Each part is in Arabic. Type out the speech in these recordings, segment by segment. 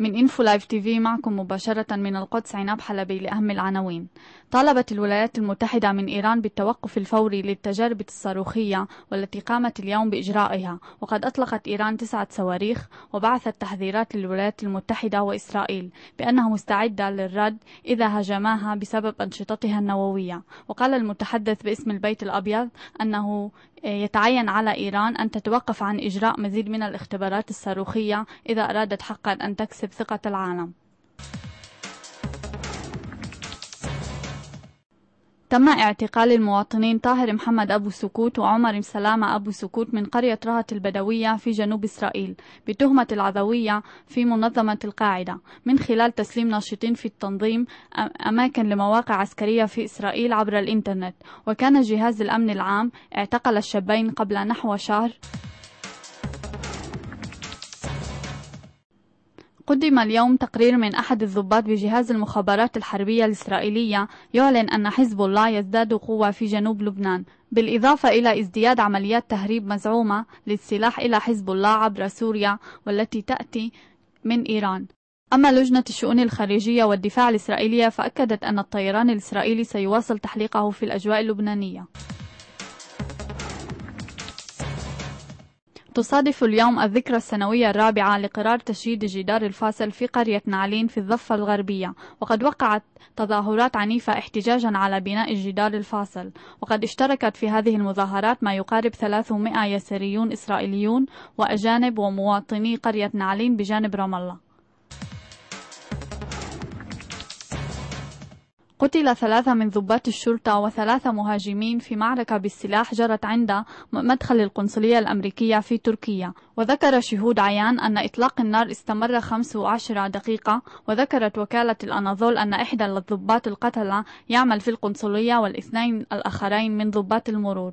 من انفو لايف تي في معكم مباشرة من القدس عناب حلبي لأهم العناوين. طالبت الولايات المتحدة من إيران بالتوقف الفوري للتجارب الصاروخية والتي قامت اليوم بإجرائها، وقد أطلقت إيران تسعة صواريخ وبعثت تحذيرات للولايات المتحدة وإسرائيل بأنها مستعدة للرد إذا هاجماها بسبب أنشطتها النووية، وقال المتحدث باسم البيت الأبيض أنه يتعين على إيران أن تتوقف عن إجراء مزيد من الاختبارات الصاروخية إذا أرادت حقا أن تكسب ثقة العالم تم اعتقال المواطنين طاهر محمد أبو سكوت وعمر سلامة أبو سكوت من قرية رهط البدوية في جنوب إسرائيل بتهمة العدوية في منظمة القاعدة من خلال تسليم ناشطين في التنظيم أماكن لمواقع عسكرية في إسرائيل عبر الإنترنت وكان جهاز الأمن العام اعتقل الشابين قبل نحو شهر قدم اليوم تقرير من أحد الضباط بجهاز المخابرات الحربية الإسرائيلية يعلن أن حزب الله يزداد قوة في جنوب لبنان بالإضافة إلى ازدياد عمليات تهريب مزعومة للسلاح إلى حزب الله عبر سوريا والتي تأتي من إيران أما لجنة الشؤون الخارجية والدفاع الإسرائيلية فأكدت أن الطيران الإسرائيلي سيواصل تحليقه في الأجواء اللبنانية تصادف اليوم الذكرى السنوية الرابعة لقرار تشييد الجدار الفاصل في قرية نعلين في الضفة الغربية وقد وقعت تظاهرات عنيفة احتجاجا على بناء الجدار الفاصل وقد اشتركت في هذه المظاهرات ما يقارب 300 يسريون إسرائيليون وأجانب ومواطني قرية نعلين بجانب رام الله قتل ثلاثة من ضباط الشرطة وثلاثة مهاجمين في معركة بالسلاح جرت عند مدخل القنصلية الأمريكية في تركيا وذكر شهود عيان أن إطلاق النار استمر 15 دقيقة وذكرت وكالة الأناضول أن إحدى الضباط القتلة يعمل في القنصلية والاثنين الآخرين من ضباط المرور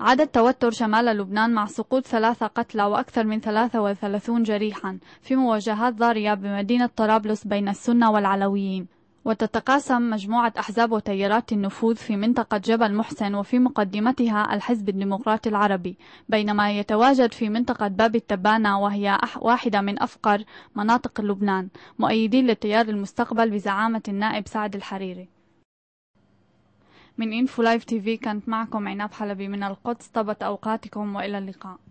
عاد التوتر شمال لبنان مع سقوط ثلاثة قتلى وأكثر من 33 جريحا في مواجهات ضارية بمدينة طرابلس بين السنة والعلويين وتتقاسم مجموعة أحزاب وتيارات النفوذ في منطقة جبل محسن وفي مقدمتها الحزب الديمقراطي العربي بينما يتواجد في منطقة باب التبانة وهي واحدة من أفقر مناطق لبنان مؤيدين للتيار المستقبل بزعامة النائب سعد الحريري من إنفو لايف تي في كانت معكم عناب حلبي من القدس طبت أوقاتكم وإلى اللقاء